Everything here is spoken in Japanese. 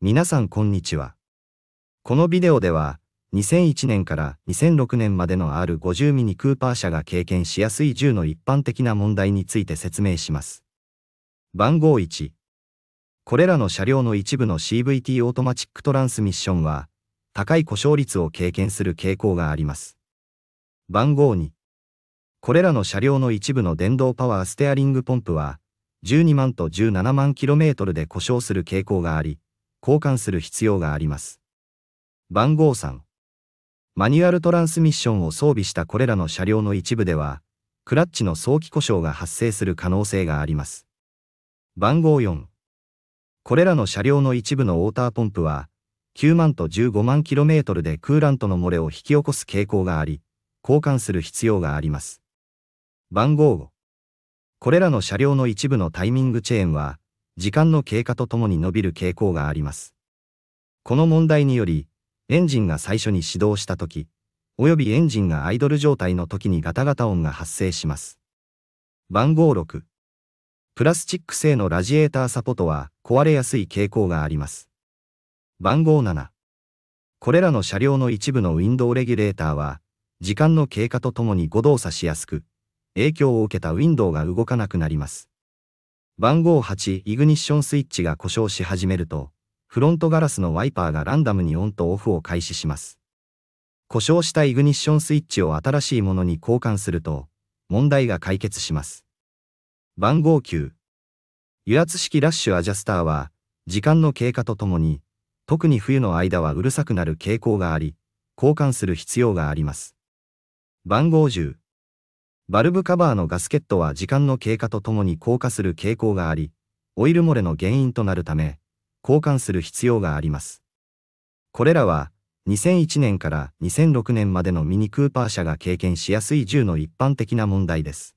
皆さんこんにちは。このビデオでは、2001年から2006年までの R50 ミニクーパー社が経験しやすい銃の一般的な問題について説明します。番号1。これらの車両の一部の CVT オートマチックトランスミッションは、高い故障率を経験する傾向があります。番号2。これらの車両の一部の電動パワーステアリングポンプは、12万と17万キロメートルで故障する傾向があり、交換する必要があります。番号3マニュアルトランスミッションを装備したこれらの車両の一部では、クラッチの早期故障が発生する可能性があります。番号4これらの車両の一部のウォーターポンプは、9万と15万 km でクーラントの漏れを引き起こす傾向があり、交換する必要があります。番号5これらの車両の一部のタイミングチェーンは、時間の経過とともに伸びる傾向があります。この問題により、エンジンが最初に始動した時、およびエンジンがアイドル状態の時にガタガタ音が発生します。番号6。プラスチック製のラジエーターサポートは壊れやすい傾向があります。番号7。これらの車両の一部のウィンドウレギュレーターは、時間の経過とともに誤動作しやすく、影響を受けたウィンドウが動かなくなります。番号8イグニッションスイッチが故障し始めると、フロントガラスのワイパーがランダムにオンとオフを開始します。故障したイグニッションスイッチを新しいものに交換すると、問題が解決します。番号9油圧式ラッシュアジャスターは、時間の経過とともに、特に冬の間はうるさくなる傾向があり、交換する必要があります。番号10バルブカバーのガスケットは時間の経過とともに硬化する傾向があり、オイル漏れの原因となるため、交換する必要があります。これらは、2001年から2006年までのミニクーパー社が経験しやすい銃の一般的な問題です。